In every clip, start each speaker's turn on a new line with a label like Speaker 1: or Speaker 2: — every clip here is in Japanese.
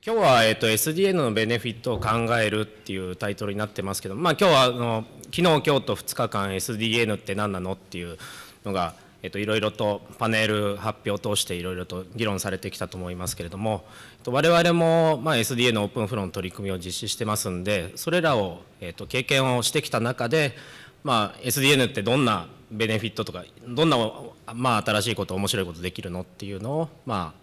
Speaker 1: 今日は、えっと、SDN のベネフィットを考えるっていうタイトルになってますけど、まあ、今日はあの昨日今日と2日間 SDN って何なのっていうのが、えっと、いろいろとパネル発表を通していろいろと議論されてきたと思いますけれども、えっと、我々も、まあ、SDN オープンフローの取り組みを実施してますんでそれらを、えっと、経験をしてきた中で、まあ、SDN ってどんなベネフィットとかどんな、まあ、新しいこと面白いことできるのっていうのを、ま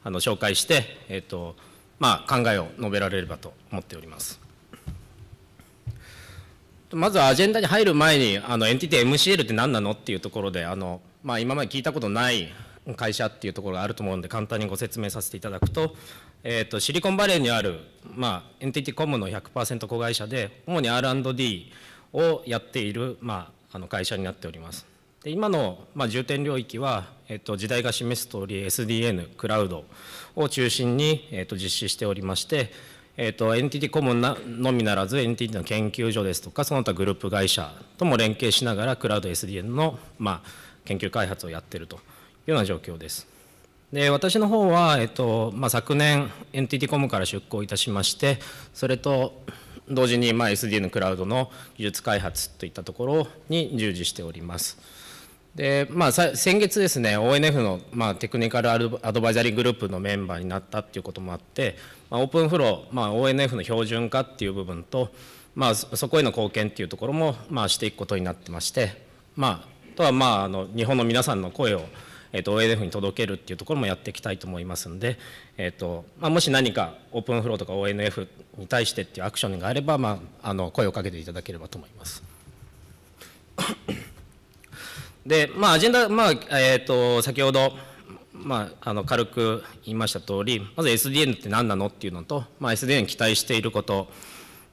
Speaker 1: あ、あの紹介して、えっとまあ、考えを述べられればと思っております。まずアジェンダに入る前にあのエンティティ MCL って何なのっていうところであの、まあ、今まで聞いたことない会社っていうところがあると思うんで簡単にご説明させていただくと,、えーと、とシリコンバレーにある、まあ、エンティティコムの100%子会社で主に R&D をやっている、まあ、あの会社になっております。で今の、まあ、重点領域は、えっと、時代が示す通り SDN、クラウドを中心に、えっと、実施しておりまして、えっと、NTT コムのみならず NTT の研究所ですとかその他グループ会社とも連携しながらクラウド SDN の、まあ、研究開発をやっているというような状況です。で私の方は、えっとまあ、昨年 NTT コムから出向いたしましてそれと同時に、まあ、SDN クラウドの技術開発といったところに従事しております。でまあ、先月ですね ONF の、まあ、テクニカルアドバイザリーグループのメンバーになったっていうこともあって、まあ、オープンフロー、まあ、ONF の標準化っていう部分と、まあ、そこへの貢献っていうところも、まあ、していくことになってまして、まあ、あとは、まあ、あの日本の皆さんの声を、えー、と ONF に届けるっていうところもやっていきたいと思いますんで、えーとまあ、もし何かオープンフローとか ONF に対してっていうアクションがあれば、まあ、あの声をかけていただければと思います。で、まあ、アジェンダ、まあえーと、先ほど、まあ、あの軽く言いました通りまず SDN って何なのっていうのと、まあ、SDN 期待していること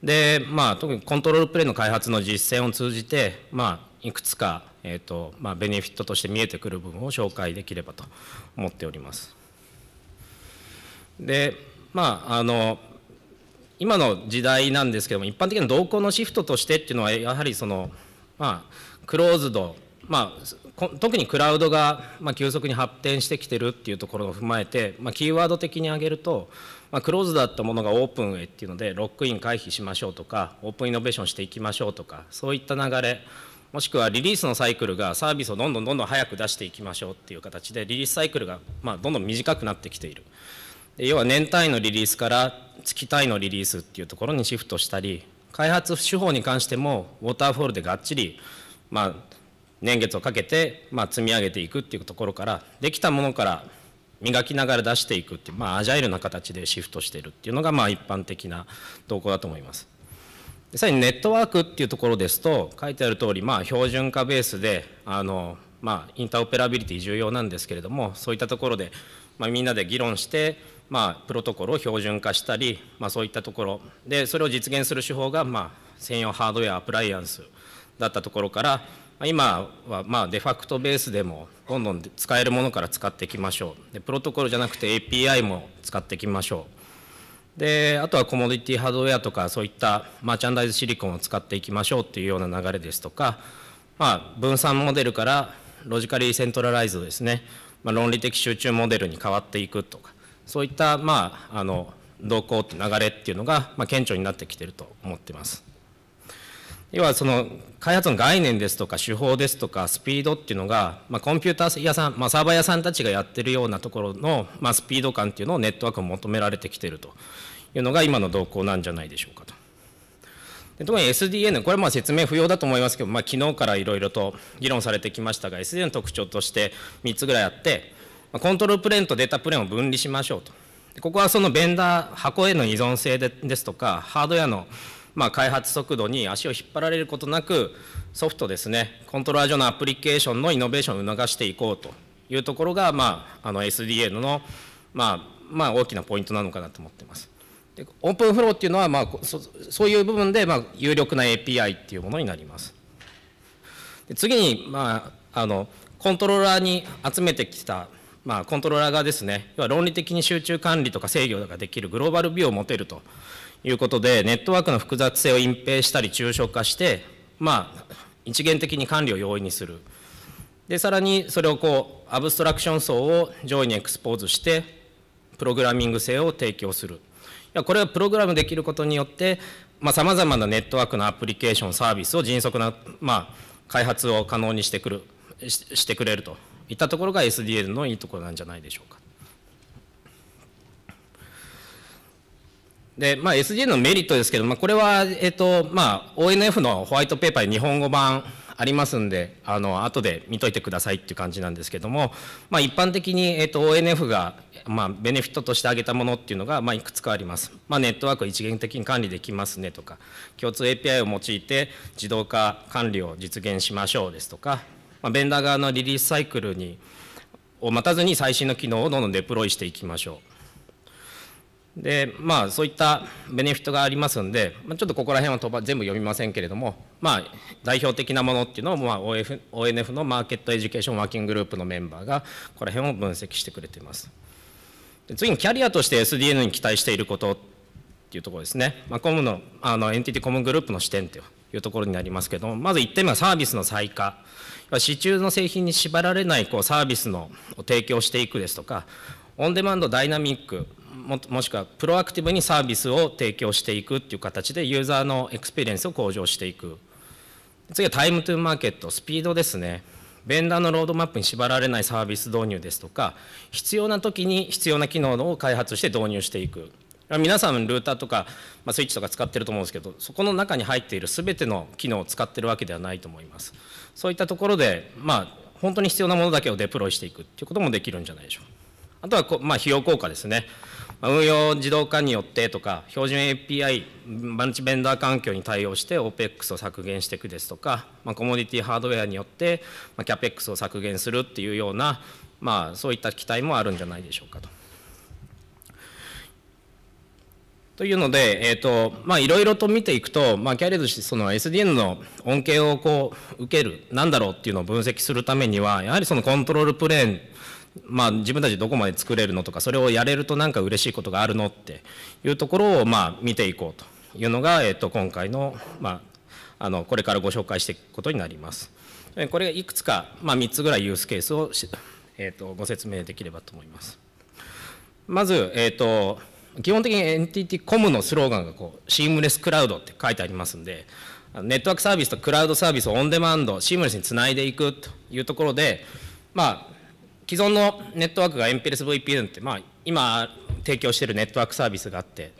Speaker 1: で、まあ、特にコントロールプレイの開発の実践を通じて、まあ、いくつか、えーとまあ、ベネフィットとして見えてくる部分を紹介できればと思っております。でまああの今の時代なんですけども一般的な動向のシフトとしてっていうのはやはりそのまあクローズドまあ、特にクラウドが、まあ、急速に発展してきてるっていうところを踏まえて、まあ、キーワード的に挙げると、まあ、クローズだったものがオープンへっていうのでロックイン回避しましょうとかオープンイノベーションしていきましょうとかそういった流れもしくはリリースのサイクルがサービスをどんどんどんどん早く出していきましょうっていう形でリリースサイクルが、まあ、どんどん短くなってきている要は年単位のリリースから月単位のリリースっていうところにシフトしたり開発手法に関してもウォーターフォールでがっちりまあ年月をかけて、まあ、積み上げていくっていうところからできたものから磨きながら出していくっていう、まあ、アジャイルな形でシフトしてるっていうのが、まあ、一般的な動向だと思います。さらにネットワークっていうところですと書いてある通り、ま標準化ベースであの、まあ、インターオペラビリティ重要なんですけれどもそういったところで、まあ、みんなで議論して、まあ、プロトコルを標準化したり、まあ、そういったところでそれを実現する手法が、まあ、専用ハードウェアアプライアンスだったところから今はまあデファクトベースでもどんどん使えるものから使っていきましょうでプロトコルじゃなくて API も使っていきましょうであとはコモディティハードウェアとかそういったマーチャンダイズシリコンを使っていきましょうっていうような流れですとか、まあ、分散モデルからロジカリーセントラライズですね、まあ、論理的集中モデルに変わっていくとかそういったまああの動向って流れっていうのがまあ顕著になってきてると思ってます。要はその開発の概念ですとか手法ですとかスピードっていうのが、まあ、コンピューター屋さん、まあ、サーバー屋さんたちがやってるようなところの、まあ、スピード感っていうのをネットワークを求められてきてるというのが今の動向なんじゃないでしょうかと。で特に SDN、これはまあ説明不要だと思いますけど、まあ、昨日からいろいろと議論されてきましたが、SDN の特徴として3つぐらいあって、コントロールプレーンとデータプレーンを分離しましょうと。ここはそのベンダー、箱への依存性でですとか、ハードウェアのまあ、開発速度に足を引っ張られることなくソフトですねコントローラー上のアプリケーションのイノベーションを促していこうというところが、まあ、あの SDA の、まあまあ、大きなポイントなのかなと思ってます。でオープンフローっていうのは、まあ、そういう部分で、まあ、有力な API っていうものになります。で次に、まあ、あのコントローラーに集めてきた、まあ、コントローラーがですね要は論理的に集中管理とか制御ができるグローバルビューを持てるということで、ネットワークの複雑性を隠蔽したり抽象化して、まあ、一元的に管理を容易にする。で、さらにそれをこう、アブストラクション層を上位にエクスポーズして、プログラミング性を提供する。いやこれはプログラムできることによって、さまざ、まなネットワークのアプリケーション、サービスを迅速な、まあ、開発を可能にしてくるししてくれるといったところが SDL のいいところなんじゃないでしょうか。で、まあ、SDN のメリットですけど、まあ、これは、えっ、と、まあ、ONF のホワイトペーパーに日本語版ありますんで、あの、後で見といてくださいっていう感じなんですけども、まあ、一般的に、えっ、と、ONF が、まあ、ベネフィットとして挙げたものっていうのが、まあ、いくつかあります。まあ、ネットワークを一元的に管理できますねとか、共通 API を用いて自動化管理を実現しましょうですとか、まあ、ベンダー側のリリースサイクルに、を待たずに最新の機能をどんどんデプロイしていきましょう。でまあそういったベネフィットがありますんで、まあ、ちょっとここら辺は飛ば全部読みませんけれども、まあ、代表的なものっていうのを、まあ、o n f のマーケットエデュケーションワーキンググループのメンバーがここら辺を分析してくれていますで次にキャリアとして SDN に期待していることっていうところですね、まあ、コムのあのエンティティコムグループの視点というところになりますけどもまず1点目はサービスの再開。市中の製品に縛られないこうサービスのを提供していくですとかオンデマンドダイナミックももしくはプロアクティブにサービスを提供していくっていう形でユーザーのエクスペリエンスを向上していく次はタイムトゥーマーケットスピードですねベンダーのロードマップに縛られないサービス導入ですとか必要な時に必要な機能を開発して導入していく皆さんルーターとか、まあ、スイッチとか使ってると思うんですけどそこの中に入っている全ての機能を使ってるわけではないと思いますそういったところでまあ本当に必要なものだけをデプロイしていくっていうこともできるんじゃないでしょうかあとは、まあ、費用効果ですね。運用自動化によってとか、標準 API、マルチベンダー環境に対応して OPEX を削減していくですとか、まあ、コモディティハードウェアによって、まあ、CAPEX を削減するっていうような、まあ、そういった期待もあるんじゃないでしょうかと。というので、えーとまあ、いろいろと見ていくと、まあ、キャリアとしてその SDN の恩恵をこう受ける、なんだろうっていうのを分析するためには、やはりそのコントロールプレーンまあ、自分たちどこまで作れるのとかそれをやれるとなんか嬉しいことがあるのっていうところを、まあ、見ていこうというのが、えっと、今回の,、まあ、あのこれからご紹介していくことになります。これがいくつか、まあ、3つぐらいユースケースを、えっと、ご説明できればと思います。まず、えっと基本的に NTT コムのスローガンがこうシームレスクラウドって書いてありますんでネットワークサービスとクラウドサービスをオンデマンドシームレスにつないでいくというところでまあ既存のネットワークがエンペルス VPN って、まあ、今提供しているネットワークサービスがあって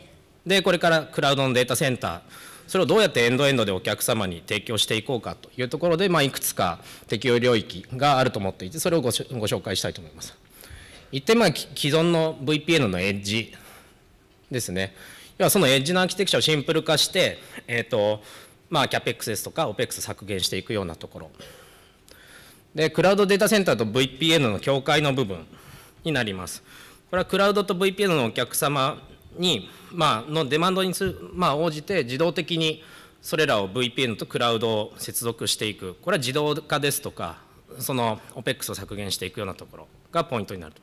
Speaker 1: でこれからクラウドのデータセンターそれをどうやってエンドエンドでお客様に提供していこうかというところで、まあ、いくつか適用領域があると思っていてそれをご紹介したいと思います。一点は既存の VPN のエッジですね要はそのエッジのアーキテクチャをシンプル化して、えーとまあ、CAPEX ですとか OPEX 削減していくようなところで、クラウドデータセンターと VPN の境界の部分になります。これはクラウドと VPN のお客様に、まあのデマンドにする、まあ、応じて自動的にそれらを VPN とクラウドを接続していく。これは自動化ですとか、その OPEX を削減していくようなところがポイントになると。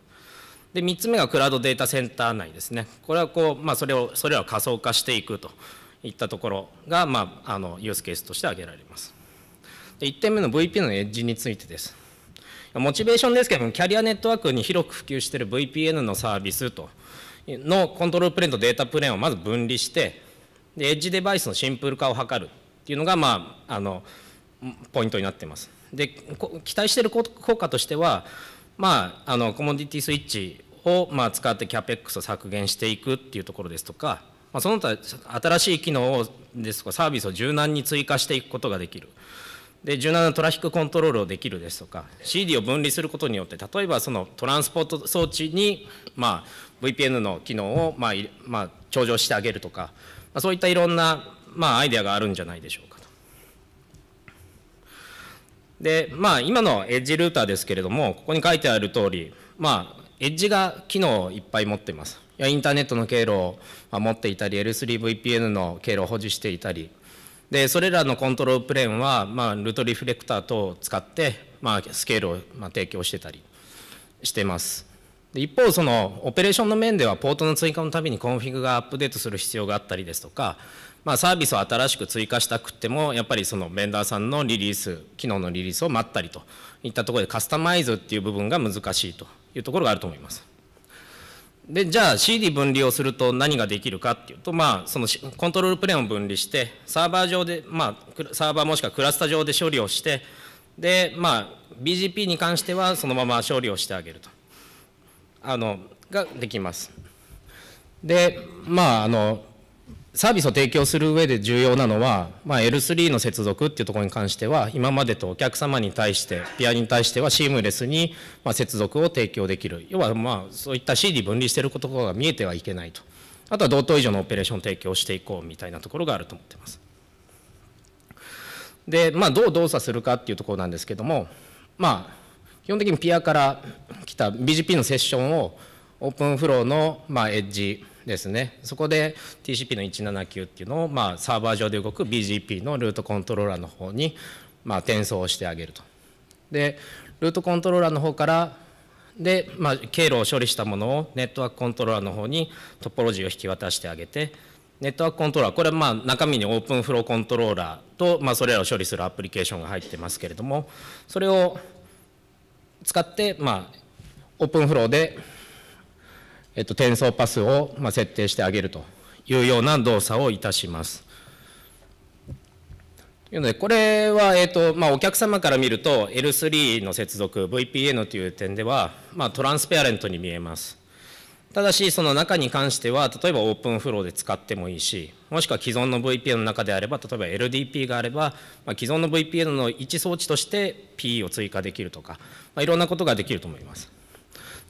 Speaker 1: で3つ目がクラウドデータセンター内ですね、これはこう、まあ、それをそれらを仮想化していくといったところが、まあ、あのユースケースとして挙げられます。で1点目の VP のエッジについてです。モチベーションですけれども、キャリアネットワークに広く普及している VPN のサービスとのコントロールプレーンとデータプレーンをまず分離して、でエッジデバイスのシンプル化を図るっていうのが、まあ、あのポイントになっています。で期待している効果としては、まあ、あのコモディティスイッチを、まあ、使って CAPEX を削減していくっていうところですとか、まあ、その他新しい機能をですとかサービスを柔軟に追加していくことができる。で柔軟なトラフィックコントロールをできるですとか CD を分離することによって例えばそのトランスポート装置に、まあ、VPN の機能を、まあまあ、頂上してあげるとか、まあ、そういったいろんな、まあ、アイデアがあるんじゃないでしょうかと。でまあ今のエッジルーターですけれどもここに書いてある通りまあエッジが機能をいっぱい持ってます。インターネットの経路を持っていたり L3VPN の経路を保持していたりでそれらのコントロールプレーンは、まあ、ルートリフレクター等を使って、まあ、スケールを、まあ、提供してたりしてます一方そのオペレーションの面ではポートの追加のたびにコンフィグがアップデートする必要があったりですとか、まあ、サービスを新しく追加したくってもやっぱりそのベンダーさんのリリース機能のリリースを待ったりといったところでカスタマイズっていう部分が難しいというところがあると思いますでじゃあ CD 分離をすると何ができるかっていうと、まあ、そのコントロールプレーンを分離してサーバー上で、まあ、サーバーもしくはクラスタ上で処理をしてで、まあ、BGP に関してはそのまま処理をしてあげるとあのができます。でまああのサービスを提供する上で重要なのは、まあ、L3 の接続っていうところに関しては今までとお客様に対してピアに対してはシームレスに、まあ、接続を提供できる要はまあそういった CD 分離していることが見えてはいけないとあとは同等以上のオペレーション提供していこうみたいなところがあると思ってますで、まあ、どう動作するかっていうところなんですけどもまあ基本的にピアから来た BGP のセッションをオープンフローの、まあ、エッジですねそこで TCP の179っていうのを、まあ、サーバー上で動く BGP のルートコントローラーの方に、まあ、転送してあげるとでルートコントローラーの方からで、まあ、経路を処理したものをネットワークコントローラーの方にトポロジーを引き渡してあげてネットワークコントローラーこれはまあ中身にオープンフローコントローラーと、まあ、それらを処理するアプリケーションが入ってますけれどもそれを使って、まあ、オープンフローでえっと、転送パスを、まあ、設定してあげるというような動作をいたします。というので、これは、えっとまあ、お客様から見ると L3 の接続 VPN という点では、まあ、トランスペアレントに見えます。ただし、その中に関しては、例えばオープンフローで使ってもいいし、もしくは既存の VPN の中であれば、例えば LDP があれば、まあ、既存の VPN の位置装置として PE を追加できるとか、まあ、いろんなことができると思います。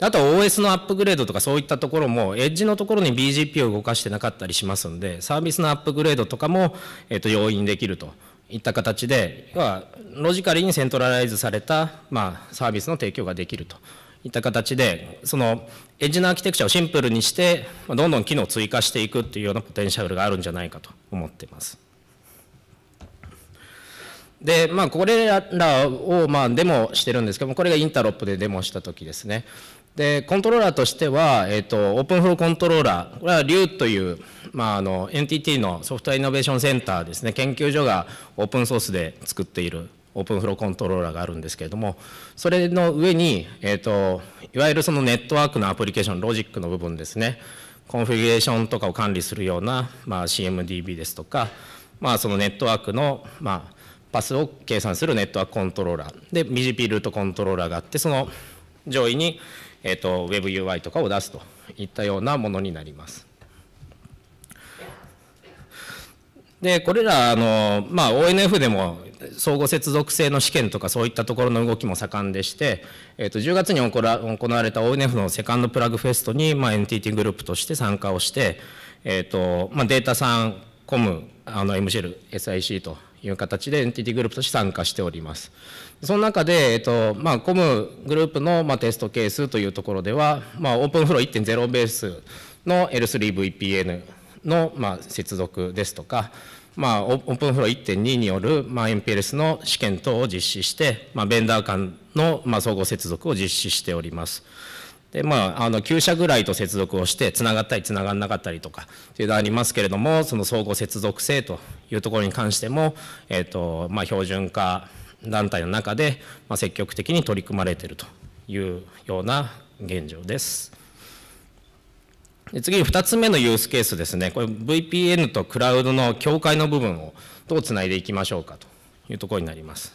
Speaker 1: あと OS のアップグレードとかそういったところも、エッジのところに BGP を動かしてなかったりしますので、サービスのアップグレードとかも、えっと、容易にできるといった形で、要はロジカルにセントラライズされた、まあ、サービスの提供ができるといった形で、そのエッジのアーキテクチャをシンプルにして、どんどん機能を追加していくっていうようなポテンシャルがあるんじゃないかと思っています。で、まあ、これらをまあデモしてるんですけども、これがインタロップでデモした時ですね。で、コントローラーとしては、えっ、ー、と、オープンフローコントローラー、これは LIU という、まあ、あの、NTT のソフトウェアイノベーションセンターですね、研究所がオープンソースで作っているオープンフローコントローラーがあるんですけれども、それの上に、えっ、ー、と、いわゆるそのネットワークのアプリケーション、ロジックの部分ですね、コンフィギュレーションとかを管理するような、まあ、CMDB ですとか、まあ、そのネットワークの、まあ、パスを計算するネットワークコントローラーで BGP ルートコントローラーがあってその上位にえーと、WebUI とかを出すといったようなものになります。でこれらあの、まあ、ONF でも相互接続性の試験とかそういったところの動きも盛んでして、えー、と10月に行われた ONF のセカンドプラグフェストに、まあ、NTT グループとして参加をして、えーとまあ、データさんコムあの MCL、SIC という形でエンティティグループとして参加しております。その中で、えっとまあ、コムグループの、まあ、テストケースというところでは、まあ、オープンフロー1.0ベースの L3VPN の、まあ、接続ですとか、まあ、オープンフロー1.2による、まあ、MPLS の試験等を実施して、まあ、ベンダー間の、まあ、総合接続を実施しております。でまあ、あの9社ぐらいと接続をしてつながったりつながらなかったりとかっていうのがありますけれどもその相互接続性というところに関しても、えーとまあ、標準化団体の中で、まあ、積極的に取り組まれているというような現状です。で次に2つ目のユースケースですねこれ VPN とクラウドの境界の部分をどうつないでいきましょうかというところになります。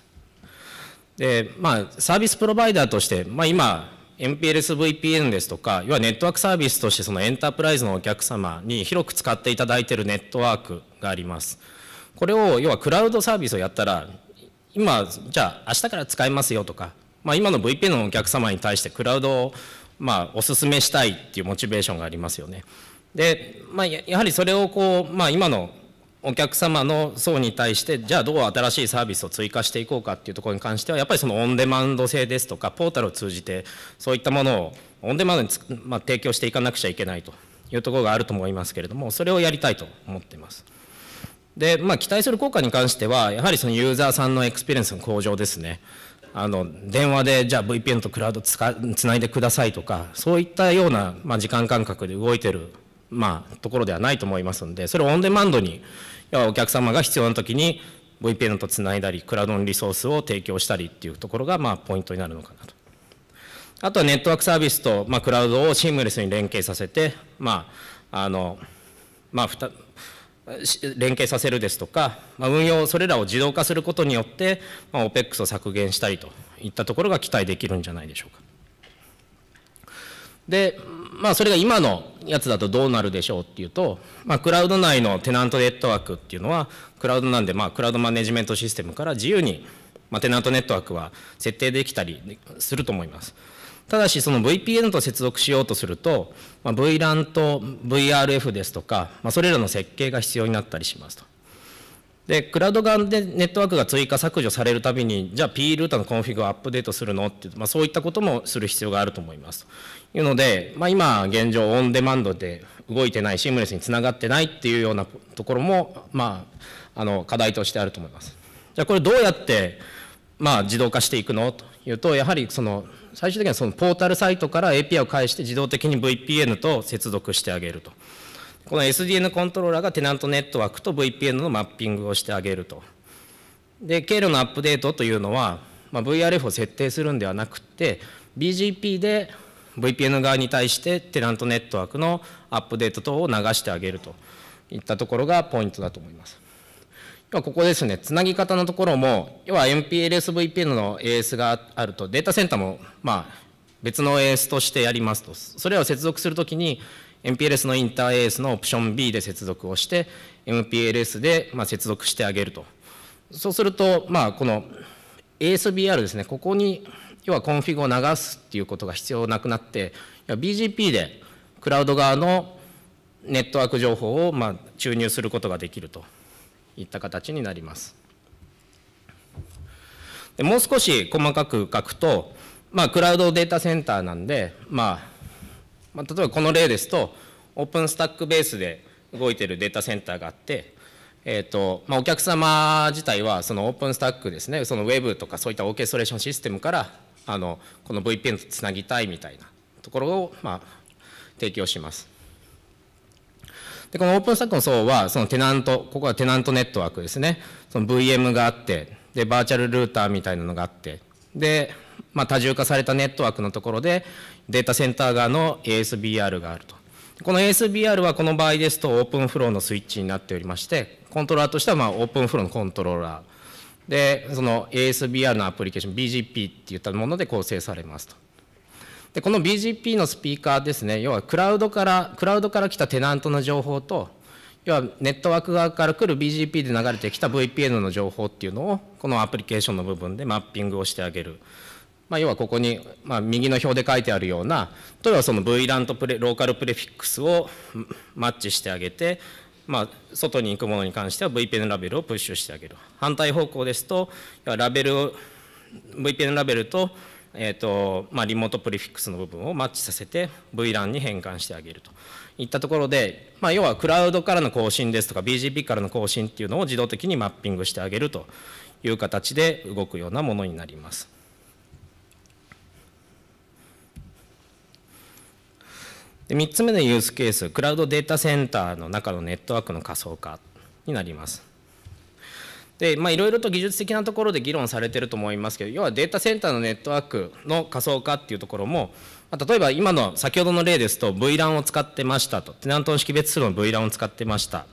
Speaker 1: でまあ、サービスプロバイダーとして、まあ、今 MPLS-VPN ですとか、要はネットワークサービスとしてそのエンタープライズのお客様に広く使っていただいているネットワークがあります。これを要はクラウドサービスをやったら、今、じゃあ明日から使えますよとか、まあ、今の VPN のお客様に対してクラウドをまあお勧めしたいっていうモチベーションがありますよね。で、まあ、やはりそれをこう、まあ、今のお客様の層に対してじゃあどう新しいサービスを追加していこうかっていうところに関してはやっぱりそのオンデマンド性ですとかポータルを通じてそういったものをオンデマンドにつ、まあ、提供していかなくちゃいけないというところがあると思いますけれどもそれをやりたいと思っています。でまあ、期待する効果に関してはやはりそのユーザーさんのエクスペリエンスの向上ですね。あの電話でじゃあ VPN とクラウドつかつないでくださいとかそういったような、まあ、時間感覚で動いてるまあ、ところではないと思いますので、それをオンデマンドに、要はお客様が必要な時に VPN とつないだり、クラウドのリソースを提供したりっていうところが、まあ、ポイントになるのかなと。あとはネットワークサービスと、まあ、クラウドをシームレスに連携させて、まあ、あの、まあ、連携させるですとか、まあ、運用、それらを自動化することによって、まあ、OPEX を削減したりといったところが期待できるんじゃないでしょうか。で、まあ、それが今のやつだとどうなるでしょうっていうと、まあ、クラウド内のテナントネットワークっていうのはクラウドなんで、まあ、クラウドマネジメントシステムから自由に、まあ、テナントネットワークは設定できたりすると思います。ただしその VPN と接続しようとすると、まあ、VLAN と VRF ですとか、まあ、それらの設計が必要になったりしますと。で、クラウド側でネットワークが追加削除されるたびに、じゃあ p ルーターのコンフィグをアップデートするのって、まあ、そういったこともする必要があると思います。というので、まあ、今現状オンデマンドで動いてない、シームレスにつながってないっていうようなところも、まあ、あの課題としてあると思います。じゃあこれどうやって、まあ、自動化していくのというと、やはりその最終的にはそのポータルサイトから API を介して自動的に VPN と接続してあげると。この SDN コントローラーがテナントネットワークと VPN のマッピングをしてあげると。で、経路のアップデートというのは、まあ、VRF を設定するんではなくて、BGP で VPN 側に対してテナントネットワークのアップデート等を流してあげるといったところがポイントだと思います。ここですね、つなぎ方のところも、要は MPLSVPN の AS があると、データセンターも、まあ、別の AS としてやりますと、それらを接続するときに、MPLS のインターエースのオプション B で接続をして、MPLS でま接続してあげると。そうすると、まあ、この ASBR ですね、ここに要はコンフィグを流すっていうことが必要なくなって、BGP でクラウド側のネットワーク情報をま注入することができるといった形になります。でもう少し細かく書くと、まあ、クラウドデータセンターなんで、まあ、まあ、例えばこの例ですと、オープンスタックベースで動いているデータセンターがあって、えーとまあ、お客様自体はそのオープンスタックですねそのウェブとかそういったオーケストレーションシステムからあのこの VPN とつなぎたいみたいなところを、まあ、提供しますでこのオープンスタックの層はそのテナントここはテナントネットワークですねその VM があってでバーチャルルーターみたいなのがあってでまあ、多重化されたネットワークのところでデータセンター側の ASBR があると。この ASBR はこの場合ですとオープンフローのスイッチになっておりましてコントローラーとしてはまあオープンフローのコントローラーでその ASBR のアプリケーション BGP っていったもので構成されますと。でこの BGP のスピーカーですね要はクラウドからクラウドから来たテナントの情報と要はネットワーク側から来る BGP で流れてきた VPN の情報っていうのをこのアプリケーションの部分でマッピングをしてあげる。まあ、要はここに、まあ、右の表で書いてあるような例えばその VLAN とプレローカルプレフィックスをマッチしてあげて、まあ、外に行くものに関しては VPN ラベルをプッシュしてあげる反対方向ですとラベルを VPN ラベルと,、えーとまあ、リモートプレフィックスの部分をマッチさせて VLAN に変換してあげるといったところで、まあ、要はクラウドからの更新ですとか BGP からの更新っていうのを自動的にマッピングしてあげるという形で動くようなものになります。で3つ目のユースケースクラウドデータセンターの中のネットワークの仮想化になりますでまいろいろと技術的なところで議論されてると思いますけど要はデータセンターのネットワークの仮想化っていうところも例えば今の先ほどの例ですと VLAN を使ってましたとテナントの識別するの VLAN を使ってました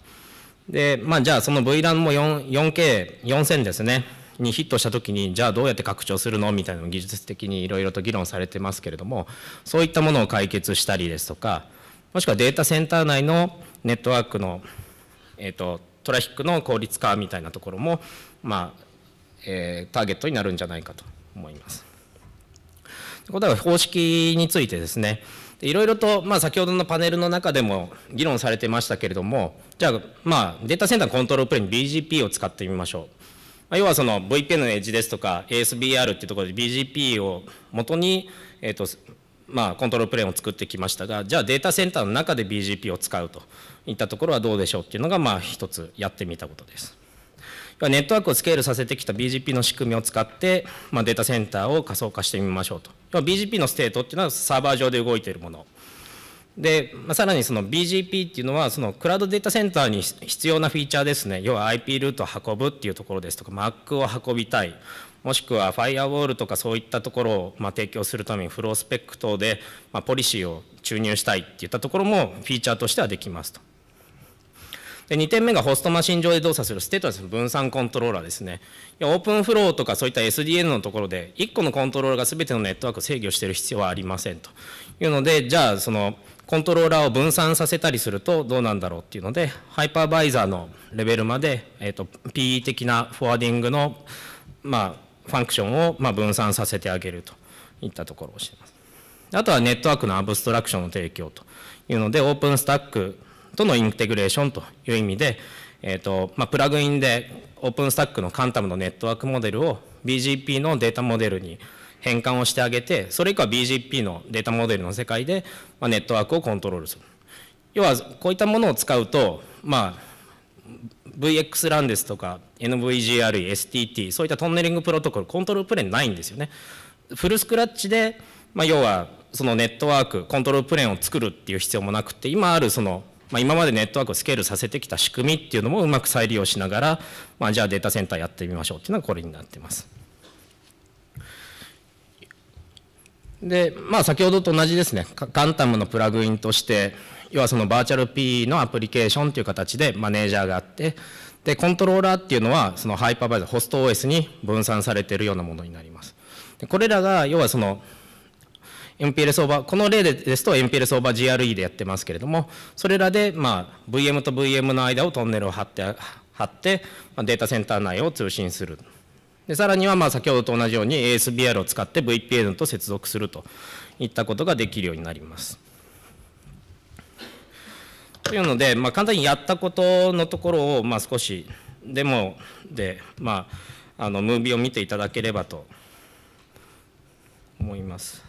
Speaker 1: でまあじゃあその VLAN も 4K4000 ですねにヒットしたきにじゃあどうやって拡張するのみたいなの技術的にいろいろと議論されてますけれどもそういったものを解決したりですとかもしくはデータセンター内のネットワークの、えーと、とトラフィックの効率化みたいなところも、まあえー、ターゲットになるんじゃないかと思います。ということは方式についてですねいろいろと、まあ、先ほどのパネルの中でも議論されてましたけれどもじゃあ、まあ、データセンターコントロールプレイに BGP を使ってみましょうまあ、要はその VPN のエッジですとか ASBR っていうところで BGP を元に、えーとまあ、コントロールプレーンを作ってきましたがじゃあデータセンターの中で BGP を使うといったところはどうでしょうっていうのが、まあ、一つやってみたことです。ネットワークをスケールさせてきた BGP の仕組みを使って、まあ、データセンターを仮想化してみましょうと。BGP のステートっていうのはサーバー上で動いているもので、まあ、さらにその BGP っていうのはそのクラウドデータセンターに必要なフィーチャーですね要は IP ルートを運ぶっていうところですとか Mac を運びたいもしくはファイアウォールとかそういったところをま提供するためにフロースペック等でまポリシーを注入したいっていったところもフィーチャーとしてはできますと。で2点目がホストマシン上で動作するステータス分散コントローラーですね。オープンフローとかそういった SDN のところで1個のコントローラーが全てのネットワークを制御している必要はありませんというのでじゃあそのコントローラーを分散させたりするとどうなんだろうっていうのでハイパーバイザーのレベルまで、えーと、PE 的なフォワーディングの、まあ、ファンクションを、まあ、分散させてあげるといったところをしていますあとはネットワークのアブストラクションの提供というのでオープンスタックとのインテグレーションという意味で、えーとまあ、プラグインでオープンスタックのカンタムのネットワークモデルを BGP のデータモデルに変換をしてあげて、それ以降は BGP のデータモデルの世界で、まあ、ネットワークをコントロールする。要は、こういったものを使うと、まあ、VXLAN ですとか NVGRE、STT、そういったトンネリングプロトコル、コントロールプレーンないんですよね。フルスクラッチで、まあ、要はそのネットワーク、コントロールプレーンを作るっていう必要もなくて、今あるその、まあ、今までネットワークをスケールさせてきた仕組みっていうのもうまく再利用しながら、まあ、じゃあデータセンターやってみましょうっていうのがこれになってます。で、まあ、先ほどと同じですね、ガンタムのプラグインとして、要はそのバーチャル P のアプリケーションという形でマネージャーがあって、で、コントローラーっていうのは、そのハイパーバイザー、ホスト OS に分散されているようなものになります。でこれらが、要はその、MPLS オーバー、この例ですと MPLS オーバー GRE でやってますけれども、それらで、まあ、VM と VM の間をトンネルを張って、張って、データセンター内を通信するでさらにはまあ先ほどと同じように ASBR を使って VPN と接続するといったことができるようになります。というので、まあ、簡単にやったことのところを、まあ、少しデモで、まあ、あのムービーを見ていただければと思います。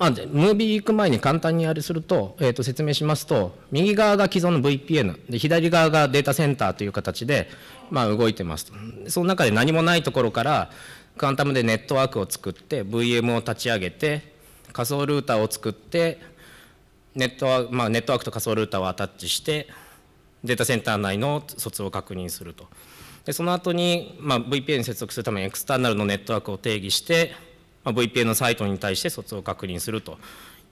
Speaker 1: まあ、ムービー行く前に簡単にあれすると,、えー、と説明しますと右側が既存の VPN で左側がデータセンターという形で、まあ、動いてますその中で何もないところからクアンタムでネットワークを作って VM を立ち上げて仮想ルーターを作ってネットワーク、まあ、ネットワークと仮想ルーターをアタッチしてデータセンター内の疎通を確認するとでその後に、まあ、VPN に接続するためにエクスターナルのネットワークを定義してまあ、VPN のサイトに対してそつを確認すると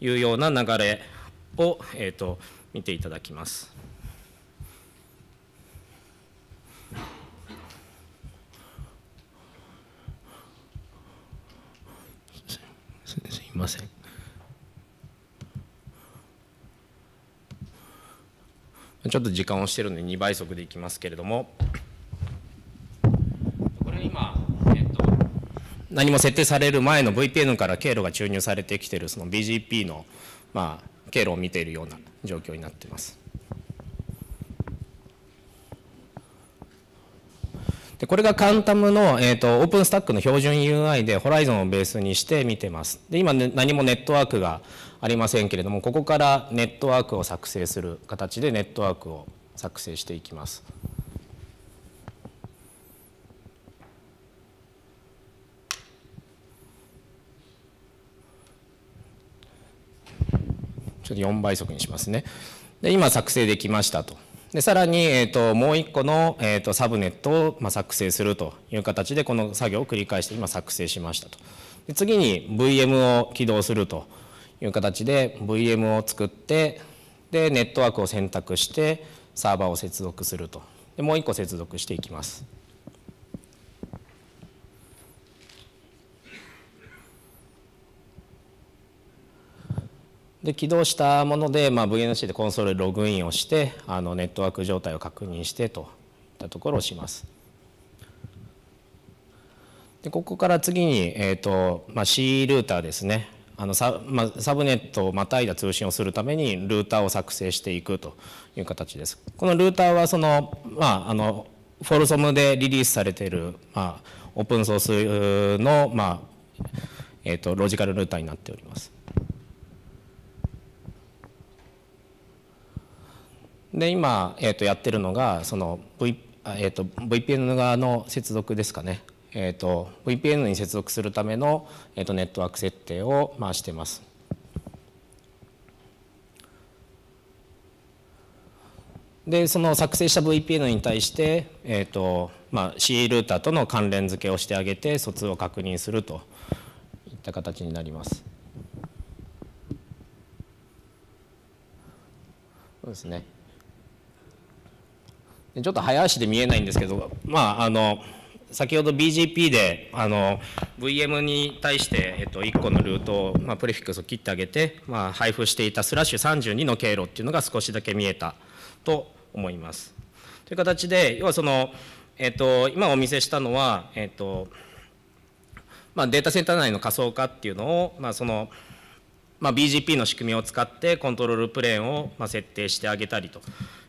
Speaker 1: いうような流れを、えーと、見ていただきます。すみません。ちょっと時間をしてるので2倍速でいきますけれども。何も設定される前の VPN から経路が注入されてきてるその BGP の、まあ、経路を見ているような状況になっています。でこれがカンタムの、えーと、オープンスタックの標準 UI で Horizon をベースにして見てます。で今、ね、何もネットワークがありませんけれどもここからネットワークを作成する形でネットワークを作成していきます。ちょっと4倍速にしますね。で、今作成できましたと。で、さらに、えっ、ー、と、もう1個の、えっ、ー、と、サブネットを、まあ、作成するという形で、この作業を繰り返して、今作成しましたと。で次に VM を起動するという形で、VM を作って、で、ネットワークを選択して、サーバーを接続すると。で、もう1個接続していきます。で起動したもので、まあ、VNC でコンソールログインをしてあのネットワーク状態を確認してといったところをします。でここから次に、えーとまあ、C ルーターですねあのサ,、まあ、サブネットをまたいだ通信をするためにルーターを作成していくという形です。このルーターはその、まあ、あのフォルソムでリリースされている、まあ、オープンソースの、まあえーと、とロジカルルーターになっております。で今、えっとやってるのがその、v えっと、VPN 側の接続ですかね、えっと、VPN に接続するための、えっと、ネットワーク設定を、まあ、してます。でその作成した VPN に対して、えーとまあ、CA ルーターとの関連付けをしてあげて疎通を確認するといった形になります。そうですねちょっと早足で見えないんですけど、まあ、あの先ほど BGP であの VM に対して、えっと、1個のルートを、まあ、プレフィックスを切ってあげて、まあ、配布していたスラッシュ32の経路っていうのが少しだけ見えたと思います。という形で要はその、えっと、今お見せしたのは、えっとまあ、データセンター内の仮想化っていうのを、まあ、そのまあ、BGP の仕組みを使ってコントロールプレーンをま設定してあげたりと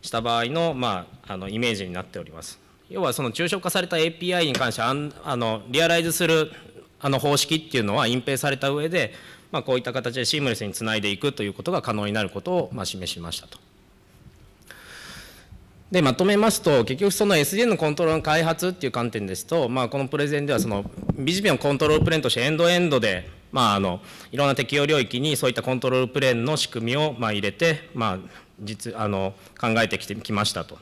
Speaker 1: した場合の,、まあ、あのイメージになっております。要はその抽象化された API に関してあのリアライズするあの方式っていうのは隠蔽された上で、まあ、こういった形でシームレスにつないでいくということが可能になることをま示しましたと。でまとめますと結局その SDN のコントロールの開発っていう観点ですと、まあ、このプレゼンではその BGP のコントロールプレーンとしてエンドエンドでまあ、あのいろんな適用領域にそういったコントロールプレーンの仕組みを、まあ、入れて、まあ、実あの考えてきてきましたと。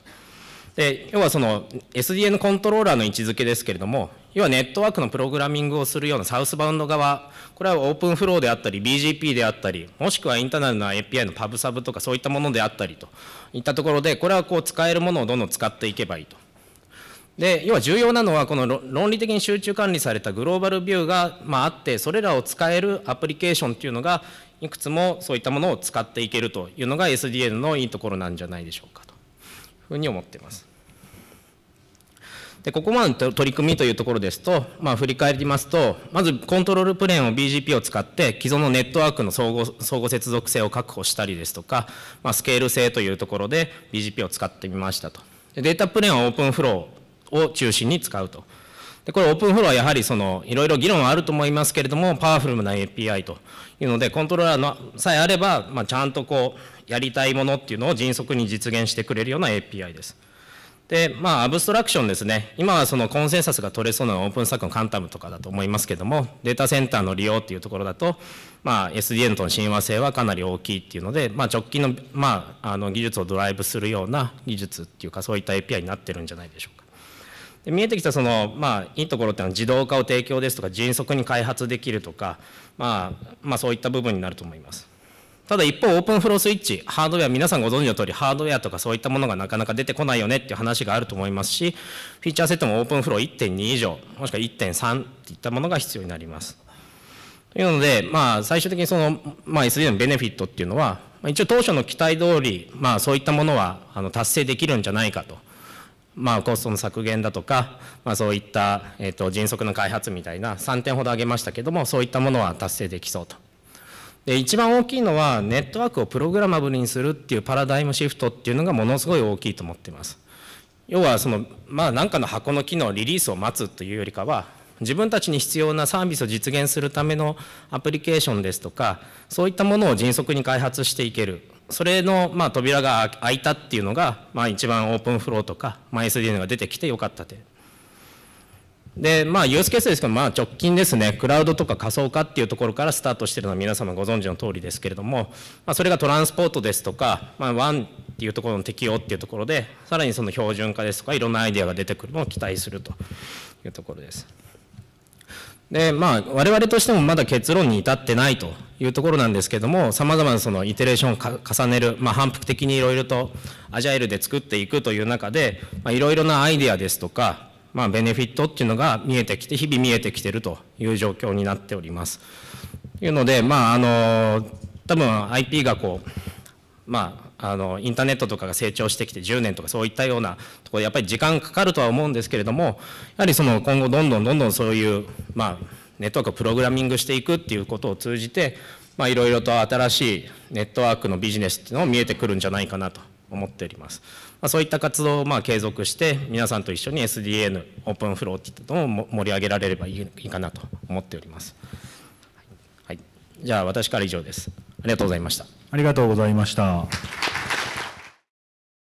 Speaker 1: で要はその SDN コントローラーの位置づけですけれども要はネットワークのプログラミングをするようなサウスバウンド側これはオープンフローであったり BGP であったりもしくはインターナルな API のパブサブとかそういったものであったりといったところでこれはこう使えるものをどんどん使っていけばいいとで要は重要なのはこの論理的に集中管理されたグローバルビューが、まあ、あってそれらを使えるアプリケーションっていうのがいくつもそういったものを使っていけるというのが SDN のいいところなんじゃないでしょうかというふうに思っています。でここまでの取り組みというところですと、まあ、振り返りますとまずコントロールプレーンを BGP を使って既存のネットワークの相互相互接続性を確保したりですとか、まあ、スケール性というところで BGP を使ってみましたと。データプレーンはオープンフローを中心に使うと。でこれオープンフローはやはりそのいろいろ議論はあると思いますけれどもパワフルな API というのでコントローラーのさえあれば、まあ、ちゃんとこうやりたいものっていうのを迅速に実現してくれるような API です。でまあアブストラクションですね今はそのコンセンサスが取れそうなオープンスタックのカンタムとかだと思いますけどもデータセンターの利用っていうところだと、まあ、SDN との親和性はかなり大きいっていうので、まあ、直近の,、まあ、あの技術をドライブするような技術っていうかそういった API になってるんじゃないでしょうか。で見えてきたその、まあ、いいところっていうのは自動化を提供ですとか迅速に開発できるとか、まあ、まあそういった部分になると思います。ただ一方、オープンフロースイッチ、ハードウェア、皆さんご存知の通り、ハードウェアとかそういったものがなかなか出てこないよねっていう話があると思いますし、フィーチャーセットもオープンフロー1.2以上、もしくは1.3といったものが必要になります。というので、まあ、最終的にその、まあ、SD のベネフィットっていうのは、一応当初の期待通り、まあ、そういったものはあの達成できるんじゃないかと。まあ、コストの削減だとか、まあ、そういった、えー、と迅速な開発みたいな3点ほど挙げましたけどもそういったものは達成できそうと。で一番大きいのはネットワークをプログラマブルにするっていうパラダイムシフトっていうのがものすごい大きいと思ってます。要はそのまあ何かの箱の機能リリースを待つというよりかは自分たちに必要なサービスを実現するためのアプリケーションですとかそういったものを迅速に開発していけるそれの、まあ、扉が開いたっていうのが、まあ、一番オープンフローとか、まあ、SDN が出てきてよかった点。で、まあ、ユースケースですけど、まあ、直近ですね、クラウドとか仮想化っていうところからスタートしているのは皆様ご存知の通りですけれども、まあ、それがトランスポートですとか、まあ、ワンっていうところの適用っていうところで、さらにその標準化ですとか、いろんなアイデアが出てくるのを期待するというところです。で、まあ、我々としてもまだ結論に至ってないというところなんですけども、様々なそのイテレーションを重ねる、まあ、反復的にいろいろとアジャイルで作っていくという中で、まいろいろなアイデアですとか、まあ、ベネフィットっていうのが見えてきて、日々見えてきてるという状況になっております。というので、まあ、あの、多分 IP がこう、まあ、あのインターネットとかが成長してきて10年とかそういったようなところでやっぱり時間かかるとは思うんですけれどもやはりその今後どんどんどんどんそういう、まあ、ネットワークをプログラミングしていくっていうことを通じていろいろと新しいネットワークのビジネスっていうのも見えてくるんじゃないかなと思っております、まあ、そういった活動をまあ継続して皆さんと一緒に SDN オープンフローっていったのも盛り上げられればいいかなと思っております、はい、じゃあ私から以上ですありがとうございましたありがとうございました。